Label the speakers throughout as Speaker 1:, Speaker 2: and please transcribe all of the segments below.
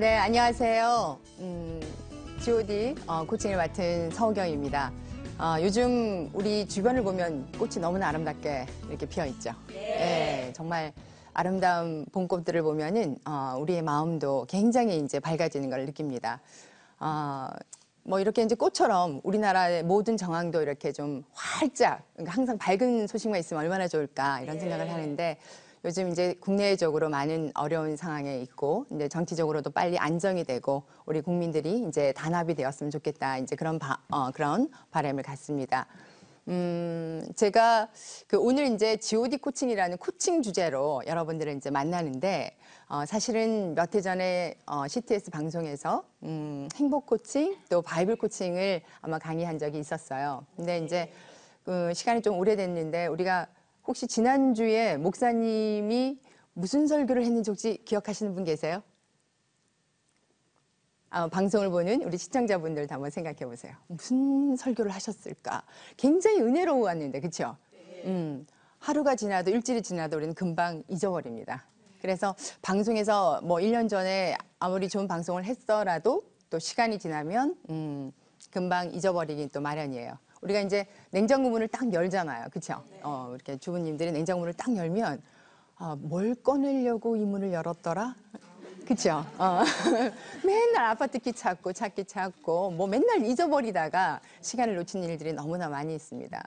Speaker 1: 네, 안녕하세요. 음, GOD 어, 코칭을 맡은 서우경입니다. 어, 요즘 우리 주변을 보면 꽃이 너무나 아름답게 이렇게 피어 있죠. 예. 예 정말 아름다운 봄꽃들을 보면은 어, 우리의 마음도 굉장히 이제 밝아지는 걸 느낍니다. 어, 뭐 이렇게 이제 꽃처럼 우리나라의 모든 정황도 이렇게 좀 활짝 그러니까 항상 밝은 소식만 있으면 얼마나 좋을까 이런 네. 생각을 하는데 요즘 이제 국내적으로 많은 어려운 상황에 있고 이제 정치적으로도 빨리 안정이 되고 우리 국민들이 이제 단합이 되었으면 좋겠다 이제 그런 바, 어, 그런 바람을 갖습니다. 음, 제가 그 오늘 이제 GOD 코칭이라는 코칭 주제로 여러분들을 이제 만나는데 어, 사실은 몇 해 전에 어, CTS 방송에서 음, 행복 코칭 또 바이블 코칭을 아마 강의한 적이 있었어요. 근데 이제 그 시간이 좀 오래됐는데 우리가 혹시 지난주에 목사님이 무슨 설교를 했는지 혹시 기억하시는 분 계세요? 아, 방송을 보는 우리 시청자분들 한번 생각해 보세요. 무슨 설교를 하셨을까? 굉장히 은혜로웠는데, 그렇 음, 하루가 지나도 일주일이 지나도 우리는 금방 잊어버립니다. 그래서 방송에서 뭐 1년 전에 아무리 좋은 방송을 했더라도 또 시간이 지나면 음, 금방 잊어버리긴 또 마련이에요. 우리가 이제 냉장고 문을 딱 열잖아요. 그렇죠? 어, 이렇게 주부님들이 냉장고 문을 딱 열면 아, 뭘 꺼내려고 이 문을 열었더라? 그렇죠? 어. 맨날 아파트 키 찾고 찾기 찾고 뭐 맨날 잊어버리다가 시간을 놓친 일들이 너무나 많이 있습니다.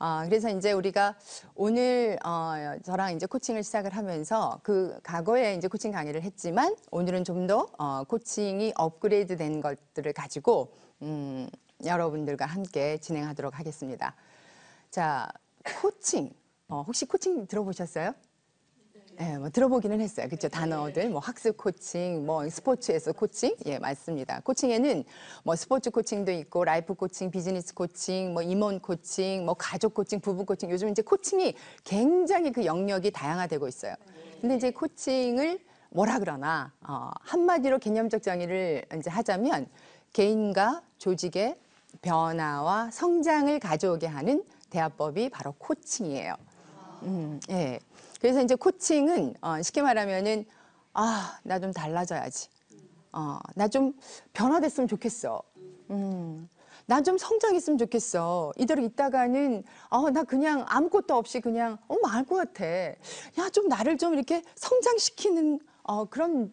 Speaker 1: 아, 그래서 이제 우리가 오늘 어, 저랑 이제 코칭을 시작을 하면서 그 과거에 이제 코칭 강의를 했지만 오늘은 좀 더 어, 코칭이 업그레이드 된 것들을 가지고 음, 여러분들과 함께 진행하도록 하겠습니다. 자, 코칭. 어, 혹시 코칭 들어보셨어요? 네, 뭐 들어보기는 했어요. 그렇죠? 단어들, 뭐 학습 코칭, 뭐 스포츠에서 코칭, 예, 맞습니다. 코칭에는 뭐 스포츠 코칭도 있고 라이프 코칭, 비즈니스 코칭, 뭐 임원 코칭, 뭐 가족 코칭, 부부 코칭. 요즘 이제 코칭이 굉장히 그 영역이 다양화되고 있어요. 네. 근데 이제 코칭을 뭐라 그러나 어, 한마디로 개념적 정의를 이제 하자면 개인과 조직의 변화와 성장을 가져오게 하는 대화법이 바로 코칭이에요. 음, 예. 그래서 이제 코칭은 어, 쉽게 말하면은 아, 나 좀 달라져야지. 어, 나 좀 변화됐으면 좋겠어. 음. 나 좀 성장했으면 좋겠어. 이대로 있다가는 어, 나 그냥 아무것도 없이 그냥 어, 망할 것 같아. 야, 좀 나를 좀 이렇게 성장시키는 어, 그런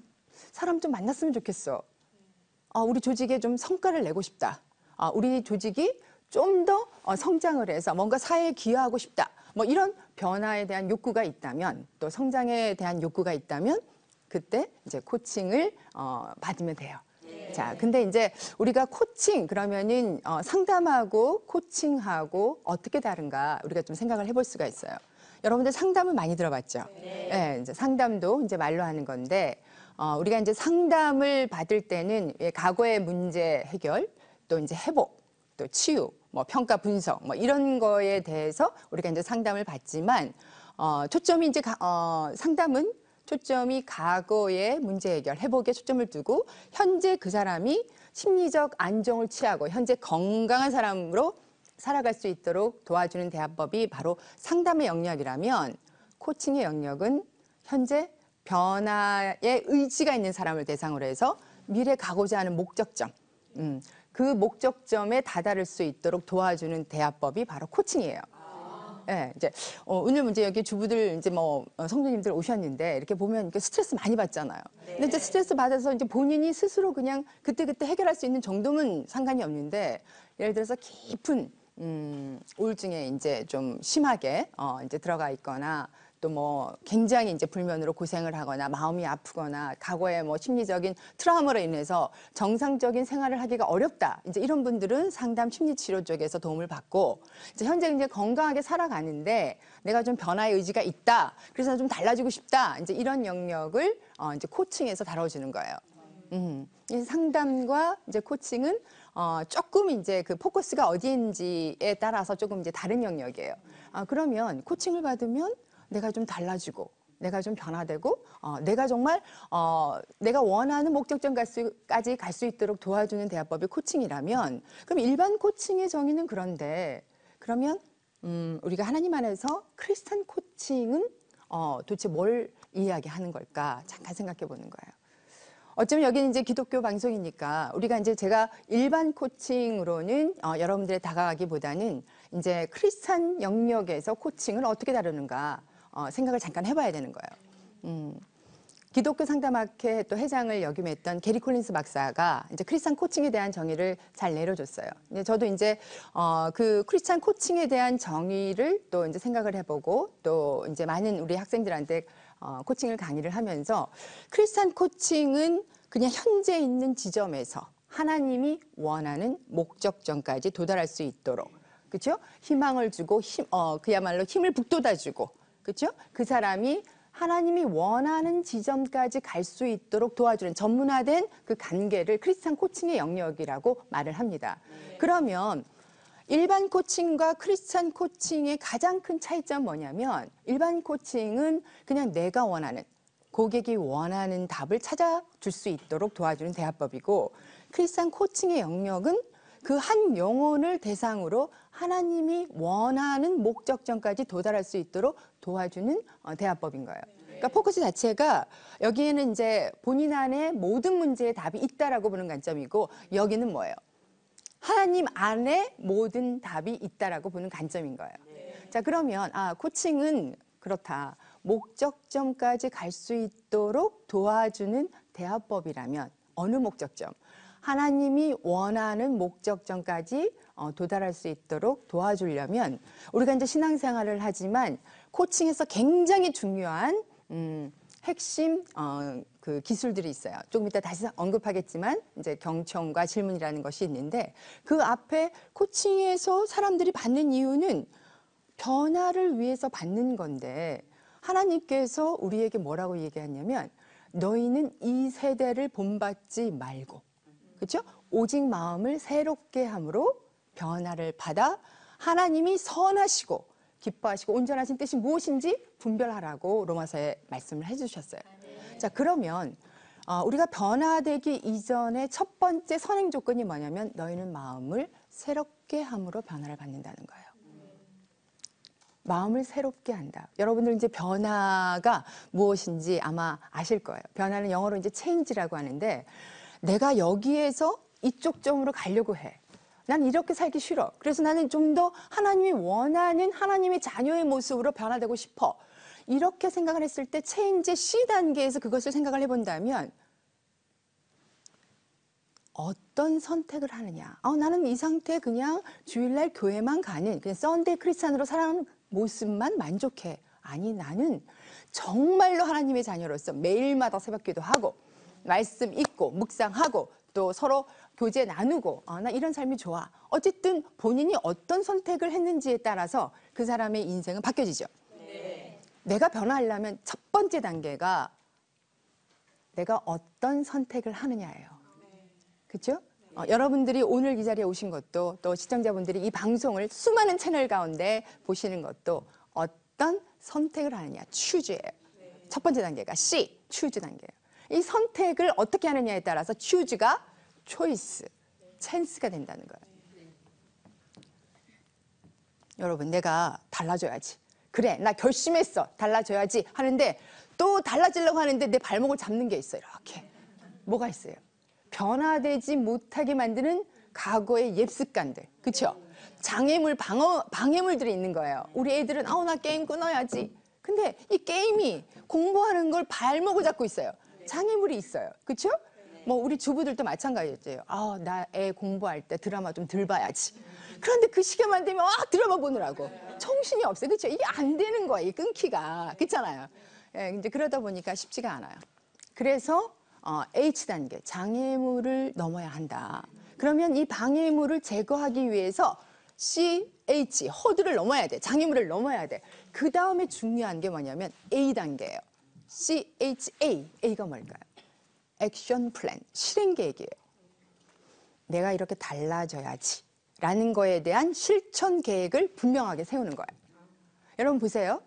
Speaker 1: 사람 좀 만났으면 좋겠어. 어, 우리 조직에 좀 성과를 내고 싶다. 아, 우리 조직이 좀 더 어, 성장을 해서 뭔가 사회에 기여하고 싶다. 뭐 이런 변화에 대한 욕구가 있다면 또 성장에 대한 욕구가 있다면 그때 이제 코칭을 어, 받으면 돼요. 자, 근데 이제 우리가 코칭 그러면은 어, 상담하고 코칭하고 어떻게 다른가 우리가 좀 생각을 해볼 수가 있어요. 여러분들 상담을 많이 들어봤죠? 네. 네 이제 상담도 이제 말로 하는 건데 어, 우리가 이제 상담을 받을 때는 과거의 문제 해결, 또 이제 회복, 또 치유, 뭐 평가 분석, 뭐 이런 거에 대해서 우리가 이제 상담을 받지만 어, 초점이 이제 가, 어, 상담은 초점이 과거의 문제 해결, 회복에 초점을 두고 현재 그 사람이 심리적 안정을 취하고 현재 건강한 사람으로 살아갈 수 있도록 도와주는 대화법이 바로 상담의 영역이라면 코칭의 영역은 현재 변화에 의지가 있는 사람을 대상으로 해서 미래 가고자 하는 목적점, 음, 그 목적점에 다다를 수 있도록 도와주는 대화법이 바로 코칭이에요. 예, 네, 이제 어, 오늘 문제 여기 주부들 이제 뭐 어, 성도님들 오셨는데 이렇게 보면 이렇게 스트레스 많이 받잖아요. 네. 근데 이제 스트레스 받아서 이제 본인이 스스로 그냥 그때 그때 해결할 수 있는 정도는 상관이 없는데 예를 들어서 깊은 음, 우울증에 이제 좀 심하게 어, 이제 들어가 있거나 또뭐 굉장히 이제 불면으로 고생을 하거나 마음이 아프거나 과거에 뭐 심리적인 트라우마로 인해서 정상적인 생활을 하기가 어렵다. 이제 이런 분들은 상담 심리 치료 쪽에서 도움을 받고 이제 현재 이제 건강하게 살아가는데 내가 좀 변화의 의지가 있다. 그래서 좀 달라지고 싶다. 이제 이런 영역을 어 이제 코칭에서 다뤄주는 거예요. 음. 이 상담과 이제 코칭은 어, 조금 이제 그 포커스가 어디인지에 따라서 조금 이제 다른 영역이에요. 아, 그러면 코칭을 받으면 내가 좀 달라지고 내가 좀 변화되고 어, 내가 정말 어, 내가 원하는 목적점까지 갈 수 있도록 도와주는 대화법이 코칭이라면 그럼 일반 코칭의 정의는 그런데 그러면 음, 우리가 하나님 안에서 크리스찬 코칭은 어, 도대체 뭘 이야기하는 걸까 잠깐 생각해 보는 거예요. 어쩌면 여기는 이제 기독교 방송이니까 우리가 이제 제가 일반 코칭으로는 어, 여러분들의 다가가기보다는 이제 크리스찬 영역에서 코칭을 어떻게 다루는가 어, 생각을 잠깐 해봐야 되는 거예요. 음. 기독교 상담학회 또 회장을 역임했던 게리 콜린스 박사가 이제 크리스찬 코칭에 대한 정의를 잘 내려줬어요. 근데 저도 이제 어, 그 크리스찬 코칭에 대한 정의를 또 이제 생각을 해보고 또 이제 많은 우리 학생들한테 어, 코칭을 강의를 하면서 크리스찬 코칭은 그냥 현재 있는 지점에서 하나님이 원하는 목적점까지 도달할 수 있도록 그렇죠? 희망을 주고 힘, 어, 그야말로 힘을 북돋아주고 그렇죠? 그 사람이 하나님이 원하는 지점까지 갈 수 있도록 도와주는 전문화된 그 관계를 크리스찬 코칭의 영역이라고 말을 합니다. 네. 그러면 일반 코칭과 크리스찬 코칭의 가장 큰 차이점 뭐냐면 일반 코칭은 그냥 내가 원하는 고객이 원하는 답을 찾아줄 수 있도록 도와주는 대화법이고 크리스찬 코칭의 영역은 그한 영혼을 대상으로 하나님이 원하는 목적점까지 도달할 수 있도록 도와주는 어, 대화법인 거예요. 그러니까 포커스 자체가 여기에는 이제 본인 안에 모든 문제의 답이 있다라고 보는 관점이고 여기는 뭐예요? 하나님 안에 모든 답이 있다라고 보는 관점인 거예요. 자 그러면 아 코칭은 그렇다. 목적점까지 갈 수 있도록 도와주는 대화법이라면 어느 목적점? 하나님이 원하는 목적점까지 어, 도달할 수 있도록 도와주려면 우리가 이제 신앙생활을 하지만 코칭에서 굉장히 중요한 음, 핵심 어, 그 기술들이 있어요. 조금 이따 다시 언급하겠지만 이제 경청과 질문이라는 것이 있는데 그 앞에 코칭에서 사람들이 받는 이유는 변화를 위해서 받는 건데 하나님께서 우리에게 뭐라고 얘기하냐면 너희는 이 세대를 본받지 말고 그렇죠? 오직 마음을 새롭게 함으로 변화를 받아 하나님이 선하시고 기뻐하시고 온전하신 뜻이 무엇인지 분별하라고 로마서에 말씀을 해주셨어요. 아, 네. 자 그러면 어, 우리가 변화되기 이전에 첫 번째 선행 조건이 뭐냐면 너희는 마음을 새롭게 함으로 변화를 받는다는 거예요. 마음을 새롭게 한다. 여러분들 이제 변화가 무엇인지 아마 아실 거예요. 변화는 영어로 이제 change라고 하는데 내가 여기에서 이쪽 점으로 가려고 해. 난 이렇게 살기 싫어. 그래서 나는 좀 더 하나님이 원하는 하나님의 자녀의 모습으로 변화되고 싶어. 이렇게 생각을 했을 때 체인지 C 단계에서 그것을 생각을 해본다면 어떤 선택을 하느냐. 어, 나는 이 상태 그냥 주일날 교회만 가는 그냥 썬데이 크리스찬으로 살아가는 모습만 만족해. 아니 나는 정말로 하나님의 자녀로서 매일마다 새벽 기도하고 말씀 읽고 묵상하고 또 서로 교제 나누고 어, 나 이런 삶이 좋아. 어쨌든 본인이 어떤 선택을 했는지에 따라서 그 사람의 인생은 바뀌어지죠. 네. 내가 변화하려면 첫 번째 단계가 내가 어떤 선택을 하느냐예요. 그렇죠? 어, 여러분들이 오늘 이 자리에 오신 것도 또 시청자분들이 이 방송을 수많은 채널 가운데 보시는 것도 어떤 선택을 하느냐, 추즈예요. 첫 번째 단계가 C, 추즈 단계예요. 이 선택을 어떻게 하느냐에 따라서 choose가 choice, c h a 가 된다는 거예요. 여러분 내가 달라져야지. 그래 나 결심했어 달라져야지 하는데 또 달라지려고 하는데 내 발목을 잡는 게 있어요. 이렇게 뭐가 있어요? 변화되지 못하게 만드는 과거의 옛 습관들 그렇 장애물 방어, 방해물들이 있는 거예요. 우리 애들은 아우 나 게임 끊어야지. 근데 이 게임이 공부하는 걸 발목을 잡고 있어요. 네. 장애물이 있어요. 그렇죠? 뭐 우리 주부들도 마찬가지예요. 였 아, 나 애 공부할 때 드라마 좀 덜 봐야지. 그런데 그 시계만 되면 아, 드라마 보느라고 정신이 없어요. 그렇죠? 이게 안 되는 거예요. 끊기가. 그렇잖아요. 예, 이제 그러다 보니까 쉽지가 않아요. 그래서 어, H 단계 장애물을 넘어야 한다. 그러면 이 방해물을 제거하기 위해서 CH 허드를 넘어야 돼. 장애물을 넘어야 돼. 그 다음에 중요한 게 뭐냐면 A 단계예요. CHA, A가 뭘까요? 액션 플랜, 실행 계획이에요. 내가 이렇게 달라져야지 라는 거에 대한 실천 계획을 분명하게 세우는 거예요. 여러분 보세요.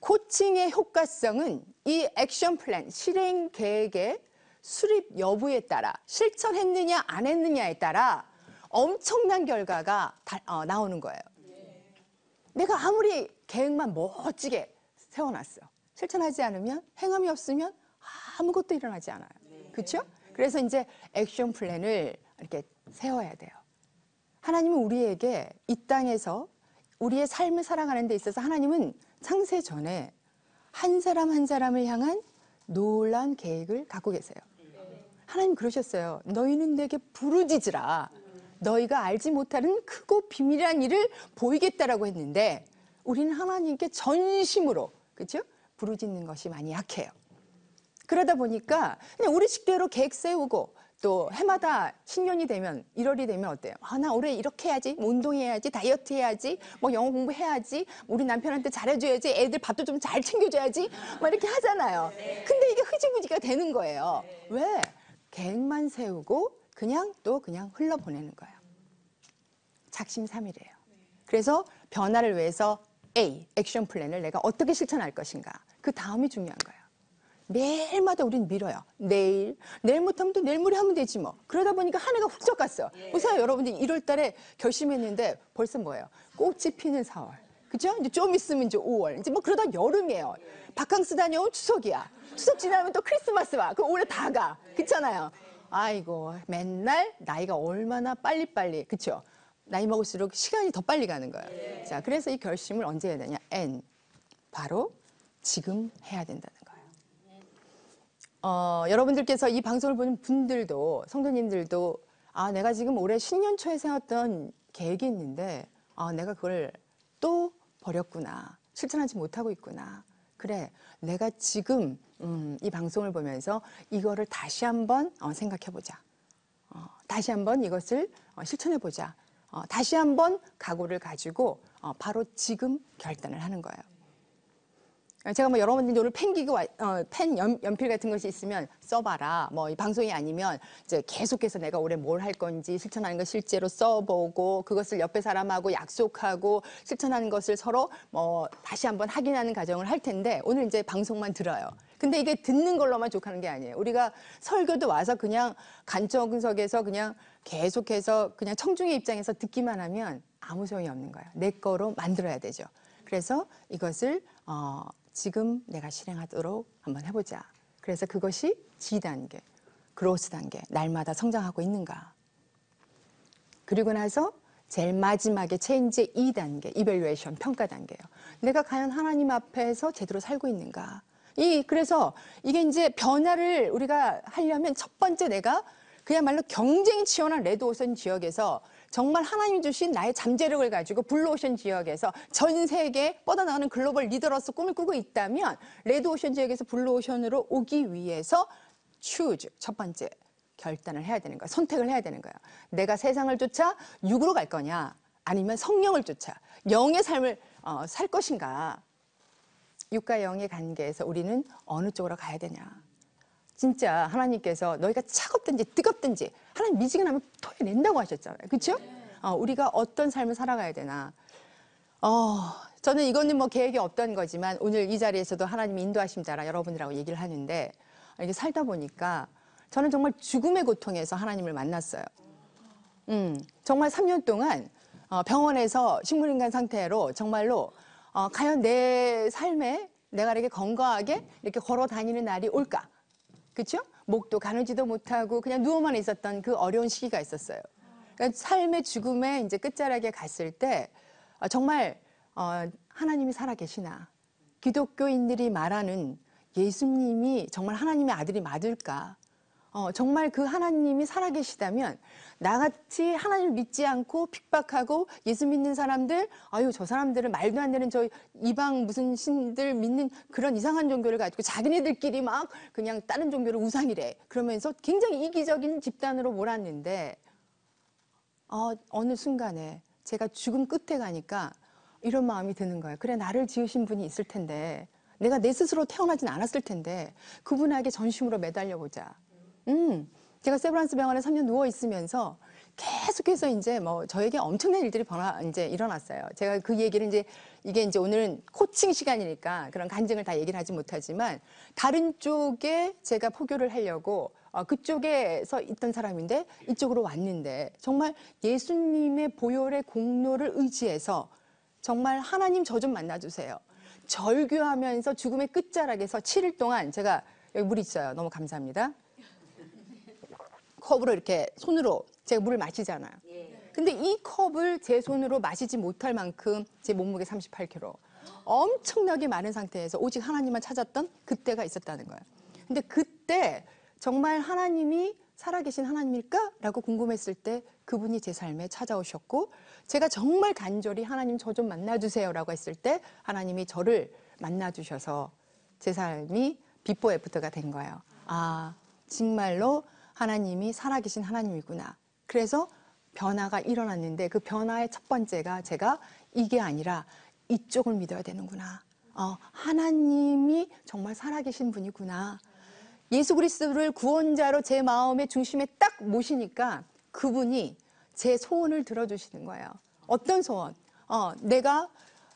Speaker 1: 코칭의 효과성은 이 액션 플랜, 실행 계획의 수립 여부에 따라 실천했느냐 안 했느냐에 따라 엄청난 결과가 다, 어, 나오는 거예요. 내가 아무리 계획만 멋지게 세워놨어. 실천하지 않으면 행함이 없으면 아무것도 일어나지 않아요. 네. 그렇죠? 그래서 이제 액션 플랜을 이렇게 세워야 돼요. 하나님은 우리에게 이 땅에서 우리의 삶을 살아가는 데 있어서 하나님은 창세 전에 한 사람 한 사람을 향한 놀란 계획을 갖고 계세요. 하나님 그러셨어요. 너희는 내게 부르짖으라. 너희가 알지 못하는 크고 비밀한 일을 보이겠다라고 했는데 우리는 하나님께 전심으로 그렇죠? 부르짖는 것이 많이 약해요. 그러다 보니까 그냥 우리 식대로 계획 세우고 또 해마다 신년이 되면 1월이 되면 어때요? 아, 나 올해 이렇게 해야지. 뭐 운동해야지. 다이어트 해야지. 뭐 영어 공부해야지. 우리 남편한테 잘해줘야지. 애들 밥도 좀 잘 챙겨줘야지. 막 이렇게 하잖아요. 근데 이게 흐지부지가 되는 거예요. 왜? 계획만 세우고 그냥 또 그냥 흘러보내는 거예요. 작심삼일이에요. 그래서 변화를 위해서 A, 액션 플랜을 내가 어떻게 실천할 것인가. 그 다음이 중요한 거예요. 매일마다 우린 밀어요. 내일, 내일 못하면 또 내일 모레 하면 되지 뭐. 그러다 보니까 한 해가 훅쩍 갔어. 예. 보세 여러분들 1월 달에 결심했는데 벌써 뭐예요? 꽃이 피는 4월. 그죠? 이제 좀 있으면 이제 5월. 이제 뭐 그러다 여름이에요. 바캉스 다녀온 추석이야. 추석 지나면 또 크리스마스 와. 그럼 올해 다 가. 그렇잖아요. 아이고, 맨날 나이가 얼마나 빨리빨리. 그쵸? 나이 먹을수록 시간이 더 빨리 가는 거예요. 네. 자, 그래서 이 결심을 언제 해야 되냐? N. 바로 지금 해야 된다는 거예요. 어, 여러분들께서 이 방송을 보는 분들도 성도님들도 아, 내가 지금 올해 신년 초에 세웠던 계획이 있는데 아, 내가 그걸 또 버렸구나. 실천하지 못하고 있구나. 그래, 내가 지금 음, 이 방송을 보면서 이거를 다시 한번 어, 생각해보자. 어, 다시 한번 이것을 어, 실천해보자. 어, 다시 한번 각오를 가지고 어, 바로 지금 결단을 하는 거예요. 어, 제가 뭐여러분들 오늘 펜 기기, 어, 펜 연, 연필 같은 것이 있으면 써봐라. 뭐 이 방송이 아니면 이제 계속해서 내가 올해 뭘 할 건지 실천하는 걸 실제로 써보고 그것을 옆에 사람하고 약속하고 실천하는 것을 서로 뭐 다시 한번 확인하는 과정을 할 텐데 오늘 이제 방송만 들어요. 근데 이게 듣는 걸로만 족하는 게 아니에요. 우리가 설교도 와서 그냥 간청석에서 그냥 계속해서 그냥 청중의 입장에서 듣기만 하면 아무 소용이 없는 거예요. 내 거로 만들어야 되죠. 그래서 이것을 어, 지금 내가 실행하도록 한번 해보자. 그래서 그것이 G 단계, 그로스 단계, 날마다 성장하고 있는가. 그리고 나서 제일 마지막에 체인지 2단계, 이벨루에이션 평가 단계예요. 내가 과연 하나님 앞에서 제대로 살고 있는가? 이 그래서 이게 이제 변화를 우리가 하려면 첫 번째 내가 그야말로 경쟁이 치열한 레드오션 지역에서 정말 하나님 주신 나의 잠재력을 가지고 블루오션 지역에서 전 세계에 뻗어나가는 글로벌 리더로서 꿈을 꾸고 있다면 레드오션 지역에서 블루오션으로 오기 위해서 choose 첫 번째 결단을 해야 되는 거야. 선택을 해야 되는 거야. 내가 세상을 쫓아 육으로 갈 거냐 아니면 성령을 쫓아 영의 삶을 어, 살 것인가 육과영의 관계에서 우리는 어느 쪽으로 가야 되냐. 진짜 하나님께서 너희가 차갑든지 뜨겁든지 하나님 미지근하면 토해낸다고 하셨잖아요. 그렇죠? 어, 우리가 어떤 삶을 살아가야 되나. 어, 저는 이거는 뭐 계획이 없던 거지만 오늘 이 자리에서도 하나님 인도하심자라 여러분들하고 얘기를 하는데 이렇게 살다 보니까 저는 정말 죽음의 고통에서 하나님을 만났어요. 음, 정말 3년 동안 어, 병원에서 식물인간 상태로 정말로 어, 과연 내 삶에 내가 이렇게 건강하게 이렇게 걸어 다니는 날이 올까? 그쵸 목도 가누지도 못하고 그냥 누워만 있었던 그 어려운 시기가 있었어요. 그러니까 삶의 죽음에 이제 끝자락에 갔을 때 어, 정말 어, 하나님이 살아계시나 기독교인들이 말하는 예수님이 정말 하나님의 아들이 맞을까? 어, 정말 그 하나님이 살아계시다면 나같이 하나님 믿지 않고 핍박하고 예수 믿는 사람들 아유 저 사람들은 말도 안 되는 저 이방 무슨 신들 믿는 그런 이상한 종교를 가지고 자기네들끼리 막 그냥 다른 종교를 우상이래 그러면서 굉장히 이기적인 집단으로 몰았는데 어, 어느 순간에 제가 죽음 끝에 가니까 이런 마음이 드는 거예요 그래 나를 지으신 분이 있을 텐데 내가 내 스스로 태어나진 않았을 텐데 그분에게 전심으로 매달려 보자 음, 제가 세브란스 병원에 3년 누워 있으면서 계속해서 이제 뭐 저에게 엄청난 일들이 변화 이제 일어났어요. 제가 그 얘기를 이제 이게 이제 오늘은 코칭 시간이니까 그런 간증을 다 얘기를 하지 못하지만 다른 쪽에 제가 포교를 하려고 어, 그쪽에서 있던 사람인데 이쪽으로 왔는데 정말 예수님의 보혈의 공로를 의지해서 정말 하나님 저 좀 만나주세요. 절규하면서 죽음의 끝자락에서 7일 동안 제가 여기 물 있어요. 너무 감사합니다. 컵으로 이렇게 손으로 제가 물을 마시잖아요. 예. 근데 이 컵을 제 손으로 마시지 못할 만큼 제 몸무게 38kg. 엄청나게 많은 상태에서 오직 하나님만 찾았던 그때가 있었다는 거예요. 근데 그때 정말 하나님이 살아계신 하나님일까? 라고 궁금했을 때 그분이 제 삶에 찾아오셨고 제가 정말 간절히 하나님 저 좀 만나주세요 라고 했을 때 하나님이 저를 만나주셔서 제 삶이 비포 애프터가 된 거예요. 아, 정말로 하나님이 살아계신 하나님이구나. 그래서 변화가 일어났는데 그 변화의 첫 번째가 제가 이게 아니라 이쪽을 믿어야 되는구나. 어, 하나님이 정말 살아계신 분이구나. 예수 그리스도를 구원자로 제 마음의 중심에 딱 모시니까 그분이 제 소원을 들어주시는 거예요. 어떤 소원? 어, 내가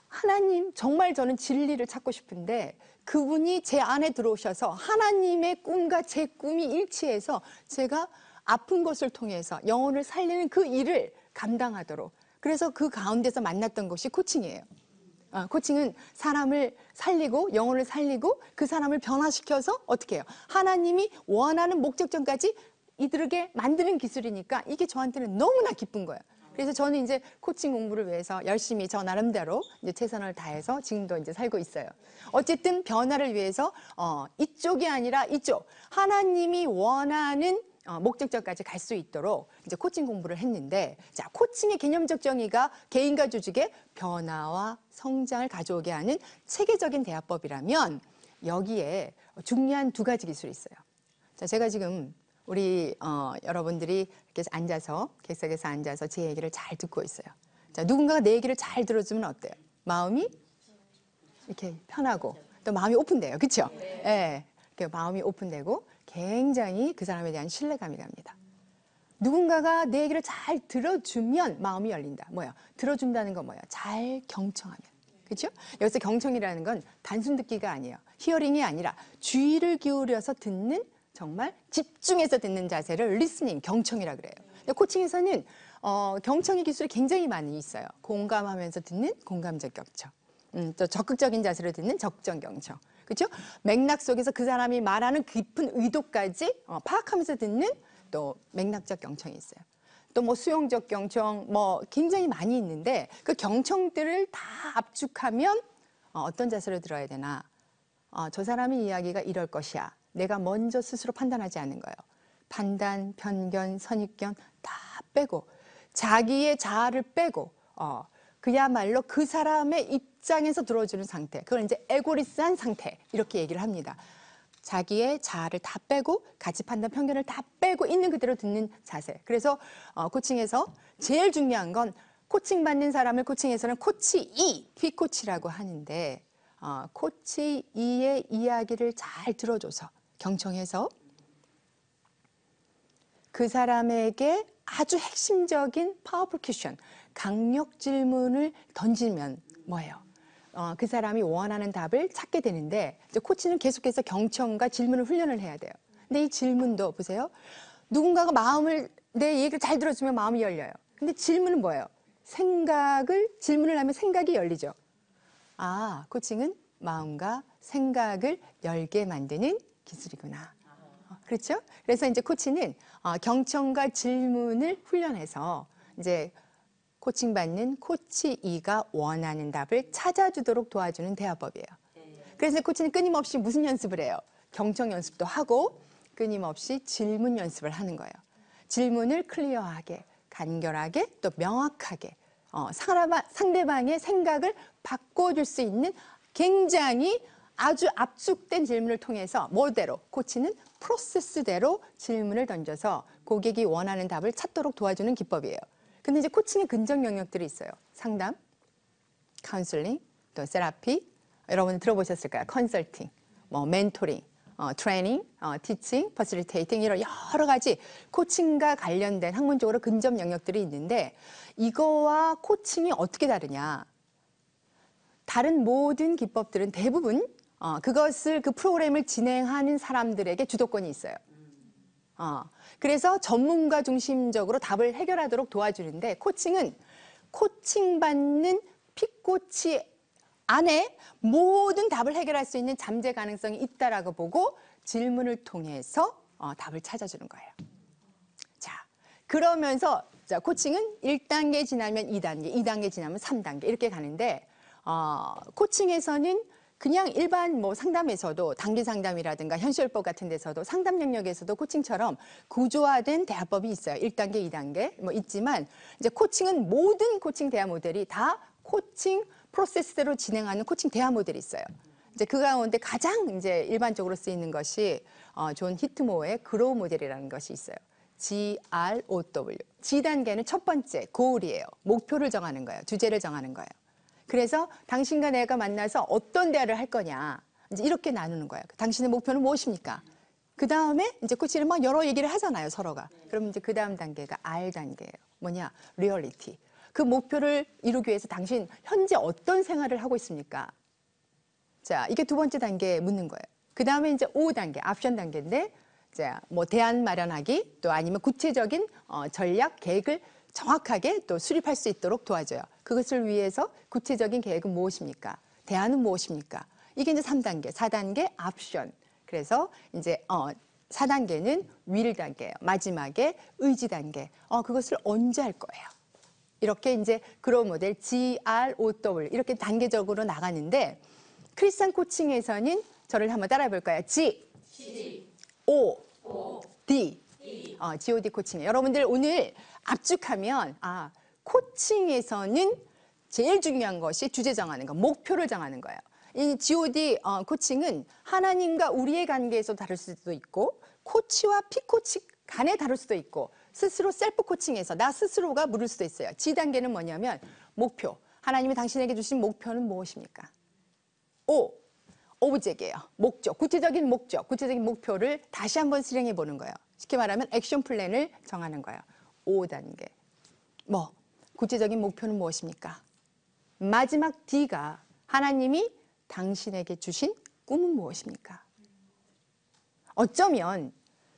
Speaker 1: 하나님 정말 저는 진리를 찾고 싶은데 그분이 제 안에 들어오셔서 하나님의 꿈과 제 꿈이 일치해서 제가 아픈 것을 통해서 영혼을 살리는 그 일을 감당하도록 그래서 그 가운데서 만났던 것이 코칭이에요. 아, 코칭은 사람을 살리고 영혼을 살리고 그 사람을 변화시켜서 어떻게 해요? 하나님이 원하는 목적점까지 이들에게 만드는 기술이니까 이게 저한테는 너무나 기쁜 거예요. 그래서 저는 이제 코칭 공부를 위해서 열심히 저 나름대로 이제 최선을 다해서 지금도 이제 살고 있어요. 어쨌든 변화를 위해서 어, 이쪽이 아니라 이쪽 하나님이 원하는 어, 목적점까지 갈 수 있도록 이제 코칭 공부를 했는데 자 코칭의 개념적 정의가 개인과 조직의 변화와 성장을 가져오게 하는 체계적인 대화법이라면 여기에 중요한 두 가지 기술이 있어요. 자 제가 지금 우리 어, 여러분들이 이렇게 앉아서 객석에서 앉아서 제 얘기를 잘 듣고 있어요. 자, 누군가가 내 얘기를 잘 들어주면 어때요? 마음이 이렇게 편하고 또 마음이 오픈돼요. 그렇죠? 예. 네. 네. 마음이 오픈되고 굉장히 그 사람에 대한 신뢰감이 갑니다. 누군가가 내 얘기를 잘 들어주면 마음이 열린다. 뭐야? 들어준다는 건 뭐야? 잘 경청하면. 그렇죠? 여기서 경청이라는 건 단순 듣기가 아니에요. 히어링이 아니라 주의를 기울여서 듣는 정말 집중해서 듣는 자세를 리스닝, 경청이라 그래요. 코칭에서는 어, 경청의 기술이 굉장히 많이 있어요. 공감하면서 듣는 공감적 경청, 음, 또 적극적인 자세로 듣는 적정 경청. 그렇죠? 맥락 속에서 그 사람이 말하는 깊은 의도까지 어, 파악하면서 듣는 또 맥락적 경청이 있어요. 또 뭐 수용적 경청 뭐 굉장히 많이 있는데 그 경청들을 다 압축하면 어, 어떤 자세로 들어야 되나? 어, 저 사람의 이야기가 이럴 것이야. 내가 먼저 스스로 판단하지 않는 거예요. 판단, 편견, 선입견 다 빼고 자기의 자아를 빼고 어, 그야말로 그 사람의 입장에서 들어주는 상태. 그걸 이제 에고리스한 상태 이렇게 얘기를 합니다. 자기의 자아를 다 빼고 가치 판단 편견을 다 빼고 있는 그대로 듣는 자세. 그래서 어, 코칭에서 제일 중요한 건 코칭 받는 사람을 코칭에서는 코치 이 휘코치라고 하는데 어, 코치 이의 이야기를 잘 들어줘서 경청해서 그 사람에게 아주 핵심적인 파워풀 퀴션 강력 질문을 던지면 뭐예요? 어, 그 사람이 원하는 답을 찾게 되는데 코치는 계속해서 경청과 질문을 훈련을 해야 돼요. 근데 이 질문도 보세요. 누군가가 마음을 내 얘기를 잘 들어주면 마음이 열려요. 근데 질문은 뭐예요? 생각을 질문을 하면 생각이 열리죠. 아, 코칭은 마음과 생각을 열게 만드는 기술이구나. 어, 그렇죠? 그래서 이제 코치는 어, 경청과 질문을 훈련해서 이제 코칭 받는 코치 이가 원하는 답을 찾아주도록 도와주는 대화법이에요. 그래서 코치는 끊임없이 무슨 연습을 해요? 경청 연습도 하고 끊임없이 질문 연습을 하는 거예요. 질문을 클리어하게, 간결하게, 또 명확하게 어, 상대방의 생각을 바꿔줄 수 있는 굉장히 아주 압축된 질문을 통해서 뭐대로 코치는 프로세스대로 질문을 던져서 고객이 원하는 답을 찾도록 도와주는 기법이에요. 근데 이제 코칭의 근접 영역들이 있어요. 상담, 카운슬링, 또 세라피, 여러분 들어보셨을 까요 컨설팅, 뭐 멘토링, 어, 트레이닝, 어, 티칭, 퍼실리테이팅 이런 여러 가지 코칭과 관련된 학문적으로 근접 영역들이 있는데 이거와 코칭이 어떻게 다르냐? 다른 모든 기법들은 대부분 어, 그것을 그 프로그램을 진행하는 사람들에게 주도권이 있어요. 어, 그래서 전문가 중심적으로 답을 해결하도록 도와주는데 코칭은 코칭 받는 핏꼬치 안에 모든 답을 해결할 수 있는 잠재 가능성이 있다라고 보고 질문을 통해서 어, 답을 찾아주는 거예요. 자, 그러면서 자, 코칭은 1단계 지나면 2단계, 2단계 지나면 3단계 이렇게 가는데 어, 코칭에서는 그냥 일반 뭐 상담에서도 단기 상담이라든가 현실법 같은 데서도 상담 영역에서도 코칭처럼 구조화된 대화법이 있어요. 1단계, 2단계 뭐 있지만 이제 코칭은 모든 코칭 대화 모델이 다 코칭 프로세스대로 진행하는 코칭 대화 모델이 있어요. 이제 그 가운데 가장 이제 일반적으로 쓰이는 것이 어, 존 히트모어의 그로우 모델이라는 것이 있어요. GROW. G 단계는 첫 번째 고울이에요. 목표를 정하는 거예요. 주제를 정하는 거예요. 그래서 당신과 내가 만나서 어떤 대화를 할 거냐. 이제 이렇게 나누는 거예요. 그 당신의 목표는 무엇입니까? 그 다음에 이제 코치는 막 여러 얘기를 하잖아요, 서로가. 그럼 이제 그 다음 단계가 R 단계예요. 뭐냐? 리얼리티. 그 목표를 이루기 위해서 당신 현재 어떤 생활을 하고 있습니까? 자, 이게 두 번째 단계에 묻는 거예요. 그 다음에 이제 O 단계, 앞션 단계인데, 자, 뭐 대안 마련하기 또 아니면 구체적인 어, 전략 계획을 정확하게 또 수립할 수 있도록 도와줘요. 그것을 위해서 구체적인 계획은 무엇입니까? 대안은 무엇입니까? 이게 이제 3단계, 4단계 압션. 그래서 이제 어 4단계는 윌 단계예요. 마지막에 의지 단계. 어 그것을 언제 할 거예요? 이렇게 이제 그런 모델 GROW 이렇게 단계적으로 나가는데 크리스찬 코칭에서는 저를 한번 따라해 볼 거예요. G, G O, O D 어, 아, GOD 코칭. 여러분들 오늘 압축하면 아 코칭에서는 제일 중요한 것이 주제 정하는 거, 목표를 정하는 거예요. 이 GOD 어, 코칭은 하나님과 우리의 관계에서 다룰 수도 있고 코치와 피코치 간에 다룰 수도 있고 스스로 셀프 코칭에서 나 스스로가 물을 수도 있어요. G 단계는 뭐냐면 목표. 하나님이 당신에게 주신 목표는 무엇입니까? 오 오브젝이에요. 목적, 구체적인 목적, 구체적인 목표를 다시 한번 실행해 보는 거예요. 쉽게 말하면 액션 플랜을 정하는 거예요. 5단계. 뭐 구체적인 목표는 무엇입니까? 마지막 D가 하나님이 당신에게 주신 꿈은 무엇입니까? 어쩌면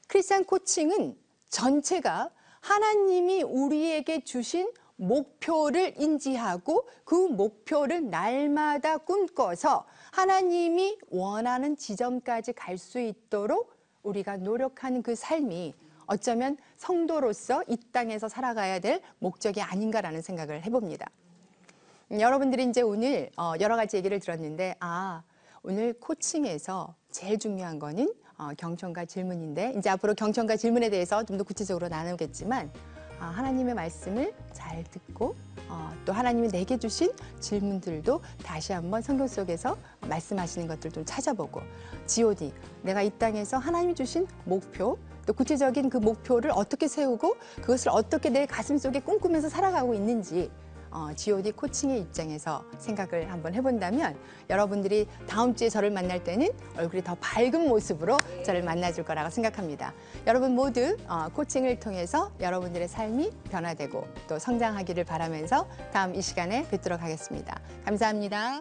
Speaker 1: 크리스찬 코칭은 전체가 하나님이 우리에게 주신 목표를 인지하고 그 목표를 날마다 꿈꿔서 하나님이 원하는 지점까지 갈 수 있도록 우리가 노력한 그 삶이 어쩌면 성도로서 이 땅에서 살아가야 될 목적이 아닌가라는 생각을 해봅니다. 음, 여러분들이 이제 오늘 어, 여러 가지 얘기를 들었는데 아 오늘 코칭에서 제일 중요한 거는 어, 경청과 질문인데 이제 앞으로 경청과 질문에 대해서 좀 더 구체적으로 나누겠지만 아, 하나님의 말씀을 잘 듣고 어, 또 하나님이 내게 주신 질문들도 다시 한번 성경 속에서 말씀하시는 것들도 찾아보고 god 내가 이 땅에서 하나님이 주신 목표 또 구체적인 그 목표를 어떻게 세우고 그것을 어떻게 내 가슴 속에 꿈꾸면서 살아가고 있는지 어, god 코칭의 입장에서 생각을 한번 해본다면 여러분들이 다음 주에 저를 만날 때는 얼굴이 더 밝은 모습으로 저를 만나줄 거라고 생각합니다. 여러분 모두 어, 코칭을 통해서 여러분들의 삶이 변화되고 또 성장하기를 바라면서 다음 이 시간에 뵙도록 하겠습니다. 감사합니다.